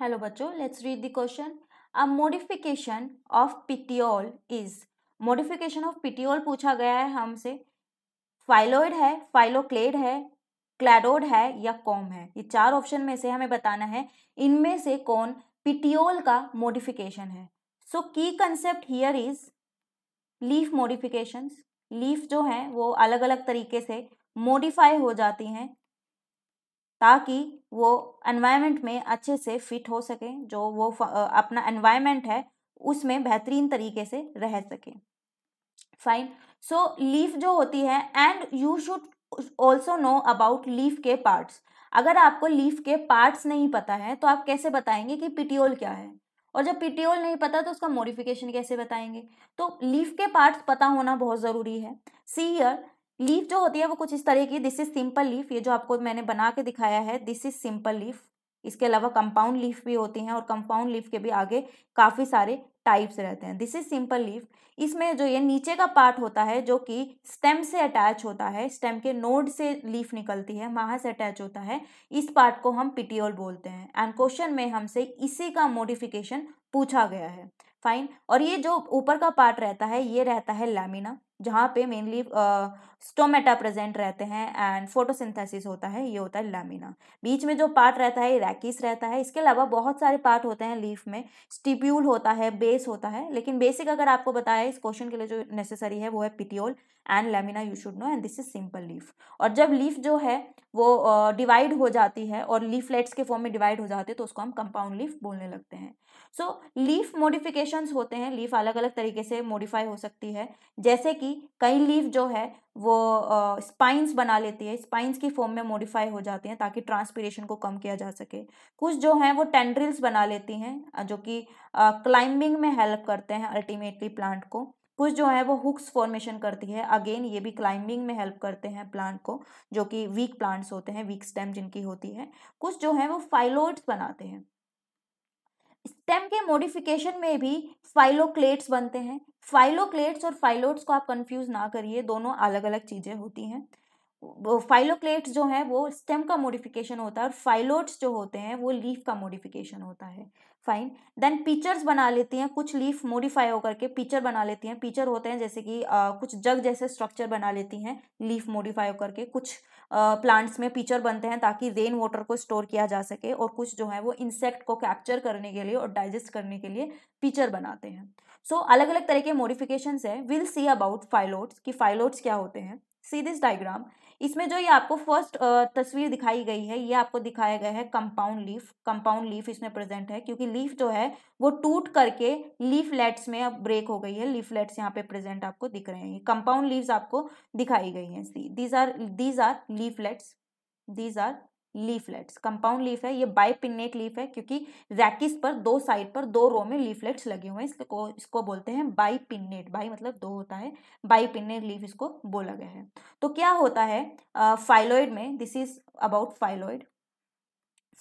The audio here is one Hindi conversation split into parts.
हेलो बच्चों let's read the question a modification of petiole is modification of petiole पूछा गया है हमसे फाइलोइड है फाइलोक्लेड है क्लैडोड है या कॉम है ये चार ऑप्शन में से हमें बताना है इनमें से कौन पिटियोल का मॉडिफिकेशन है so key concept here is leaf modifications leaf जो हैं वो अलग अलग तरीके से मॉडिफाई हो जाती हैं ताकि वो एनवायरनमेंट में अच्छे से फिट हो सके जो वो अपना एनवायरनमेंट है उसमें बेहतरीन तरीके से रह सके फाइन सो लीफ जो होती है and you should also know about leaf के पार्ट्स अगर आपको लीफ के पार्ट्स नहीं पता है तो आप कैसे बताएंगे कि पिटियोल क्या है और जब पिटियोल नहीं पता तो उसका मोडिफिकेशन कैसे बताएंगे तो लीफ के पार्ट्स पता होना बहुत ज़रूरी है सी ईयर लीफ जो होती है वो कुछ इस तरह की दिस इज सिंपल लीफ ये जो आपको मैंने बना के दिखाया है दिस इज सिंपल लीफ इसके अलावा कंपाउंड लीफ भी होती हैं और कंपाउंड लीफ के भी आगे काफ़ी सारे टाइप्स रहते हैं दिस इज सिंपल लीफ इसमें जो ये नीचे का पार्ट होता है जो कि स्टेम से अटैच होता है स्टेम के नोड से लीफ निकलती है वहां से अटैच होता है इस पार्ट को हम पिटियोल बोलते हैं एंड क्वेश्चन में हमसे इसी का मोडिफिकेशन पूछा गया है फाइन और ये जो ऊपर का पार्ट रहता है ये रहता है लैमिना जहाँ पे मेनली स्टोमेटा प्रेजेंट रहते हैं एंड फोटोसिंथेसिस होता है ये होता है लैमिना बीच में जो पार्ट रहता है रैकिस रहता है इसके अलावा बहुत सारे पार्ट होते हैं लीफ में स्टिप्यूल होता है बेस होता है लेकिन बेसिक अगर आपको बताया इस क्वेश्चन के लिए जो नेसेसरी है वो है petiole and lamina you should know and this is simple leaf और जब लीफ जो है वो डिवाइड uh, हो जाती है और लीफलेट्स के फॉर्म में डिवाइड हो जाते हैं तो उसको हम कंपाउंड लीफ बोलने लगते हैं सो लीफ मोडिफिकेशंस होते हैं लीफ अलग अलग तरीके से मॉडिफाई हो सकती है जैसे कि कि कई लीफ जो है वो स्पाइंस बना लेती है स्पाइंस की फॉर्म में मॉडिफाई हो जाती हैं ताकि ट्रांसपीरेशन को कम किया जा सके कुछ जो हैं वो टेंड्रिल्स बना लेती हैं जो कि क्लाइंबिंग में हेल्प करते हैं अल्टीमेटली प्लांट को कुछ जो है वो हुक्स फॉर्मेशन करती है अगेन ये भी क्लाइंबिंग में हेल्प करते हैं प्लांट को जो कि वीक प्लांट्स होते हैं वीक स्टेम जिनकी होती है कुछ जो है वो फाइलोड्स बनाते हैं स्टेम के मोडिफिकेशन में भी फाइलोक्लेट्स बनते हैं फाइलोक्लेट्स और फाइलोट्स को आप कंफ्यूज ना करिए दोनों अलग अलग चीज़ें होती हैं फाइलोक्लेट्स जो है वो स्टेम का मोडिफिकेशन होता है और फाइलोट्स जो होते हैं वो लीफ का मोडिफिकेशन होता है फाइन देन पीचर्स बना लेती हैं कुछ लीफ मोडिफाई होकर के पीचर बना लेती हैं पीचर होते हैं जैसे कि आ, कुछ जग जैसे स्ट्रक्चर बना लेती हैं लीफ मोडिफाई होकर के कुछ प्लांट्स में पीचर बनते हैं ताकि रेन वाटर को स्टोर किया जा सके और कुछ जो है वो इंसेक्ट को कैप्चर करने के लिए और डाइजेस्ट करने के लिए पीचर बनाते हैं सो so, अलग अलग तरह के मोडिफिकेशंस है विल सी अबाउट फाइलोट्स कि फाइलोट्स क्या होते हैं सी दिस डायग्राम इसमें जो ये आपको फर्स्ट तस्वीर दिखाई गई है ये आपको दिखाया गया है कंपाउंड लीफ कंपाउंड लीफ इसमें प्रेजेंट है क्योंकि लीफ जो है वो टूट करके लीफलेट्स में अब ब्रेक हो गई है लीफलेट्स यहाँ पे प्रेजेंट आपको दिख रहे हैं कंपाउंड लीव्स आपको दिखाई गई हैं see these are these are leaflets these are leaflets compound leaf है ये बाइपिन्नेट लीफ है क्योंकि जैकिस पर दो साइड पर दो रो में लीफलेट्स लगे हुए हैं इसको इसको बोलते हैं बाइपिन्नेट बाई मतलब दो होता है बाइपिन्नेट लीफ इसको बोला गया है तो क्या होता है फाइलोइड uh, में this is about phyllode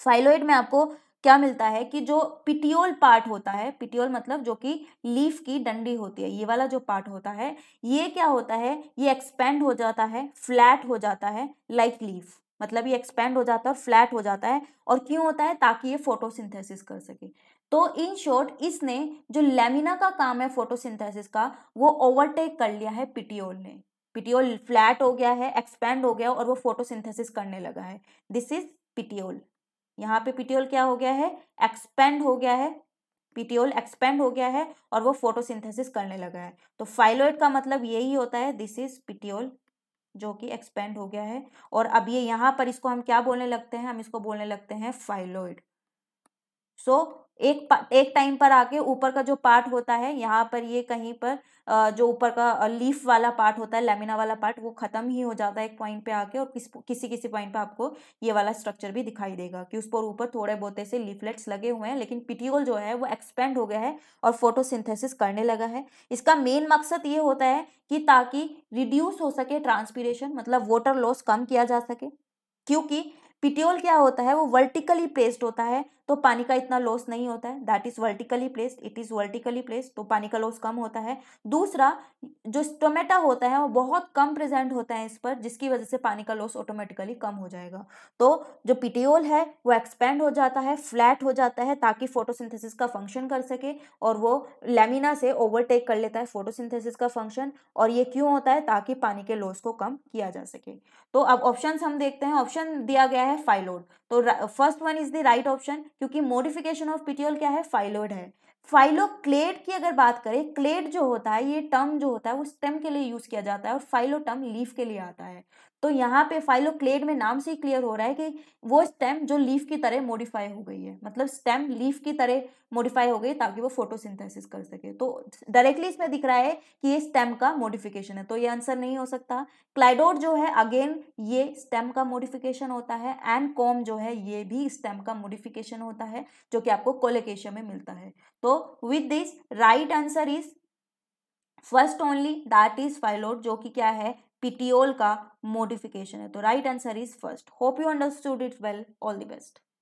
phyllode में आपको क्या मिलता है कि जो पिटियोल पार्ट होता है पिटियोल मतलब जो कि लीफ की डंडी होती है ये वाला जो पार्ट होता है ये क्या होता है ये एक्सपेंड हो जाता है फ्लैट हो जाता है लाइक लीफ मतलब ये एक्सपेंड हो जाता है और फ्लैट हो जाता है और क्यों होता है ताकि ये फोटोसिंथेसिस कर सके तो इन शॉर्ट इसने जो लेमिना का काम है फोटोसिंथेसिस का वो ओवरटेक कर लिया है पिटियोल ने पिटियोल फ्लैट हो गया है एक्सपेंड हो गया और वो फोटोसिंथेसिस करने लगा है दिस इज पिटियोल यहाँ पे पिटियोल क्या हो गया है एक्सपेंड हो गया है पिटियोल एक्सपेंड हो गया है और वो फोटोसिंथेसिस करने लगा है तो फाइलोइड का मतलब यही होता है दिस इज पिटियोल जो कि एक्सपेंड हो गया है और अब ये यहाँ पर इसको हम क्या बोलने लगते हैं हम इसको बोलने लगते हैं फाइलोइड सो एक एक टाइम पर आके ऊपर का जो पार्ट होता है यहाँ पर ये कहीं पर जो ऊपर का लीफ वाला पार्ट होता है लेमिना वाला पार्ट वो ख़त्म ही हो जाता है एक पॉइंट पे आके और किस किसी किसी पॉइंट पे आपको ये वाला स्ट्रक्चर भी दिखाई देगा कि उस पर ऊपर थोड़े बहुत से लीफलेट्स लगे हुए हैं लेकिन पिटियोल जो है वो एक्सपेंड हो गया है और फोटोसिंथेसिस करने लगा है इसका मेन मकसद ये होता है कि ताकि रिड्यूस हो सके ट्रांसपीरेशन मतलब वाटर लॉस कम किया जा सके क्योंकि पिटियोल क्या होता है वो वर्टिकली प्लेस्ड होता है तो पानी का इतना लॉस नहीं होता है that is vertically placed it is vertically placed तो पानी का लॉस कम होता है दूसरा जो स्टोमेटा होता है वो बहुत कम प्रेजेंट होता है इस पर जिसकी वजह से पानी का लॉस ऑटोमेटिकली कम हो जाएगा तो जो पिटियोल है वो एक्सपेंड हो जाता है फ्लैट हो जाता है ताकि फोटोसिंथेसिस का फंक्शन कर सके और वो लेमिना से ओवरटेक कर लेता है फोटोसिंथेसिस का फंक्शन और ये क्यों होता है ताकि पानी के लॉस को कम किया जा सके तो अब ऑप्शन हम देखते हैं ऑप्शन दिया गया है फाइलोड तो first one is the right option क्योंकि मोडिफिकेशन ऑफ पिटियोल क्या है फाइलोइड है क्लेट की अगर बात करें क्लेट जो होता है ये टर्म जो होता है वो स्टेम के लिए यूज़ किया जाता है और फाइलोटर्म लीफ के लिए आता है तो यहाँ पे क्लेट में नाम से ही क्लियर हो रहा है कि वो स्टेम जो लीफ की तरह मॉडिफाई हो गई है मतलब स्टेम लीफ की तरह मॉडिफाई हो गई ताकि वो फोटोसिंथेसिस कर सके तो डायरेक्टली इसमें दिख रहा है कि ये स्टेम का मॉडिफिकेशन है तो ये आंसर नहीं हो सकता क्लाइडोड जो है अगेन ये स्टेम का मॉडिफिकेशन होता है एंड कॉम जो है ये भी स्टेम का मॉडिफिकेशन होता है जो कि आपको कोलेकेशिया में मिलता है तो with this right answer is first only that is phyllode जो कि क्या है पिटियोल का मोडिफिकेशन है तो right answer is first hope you understood it well all the best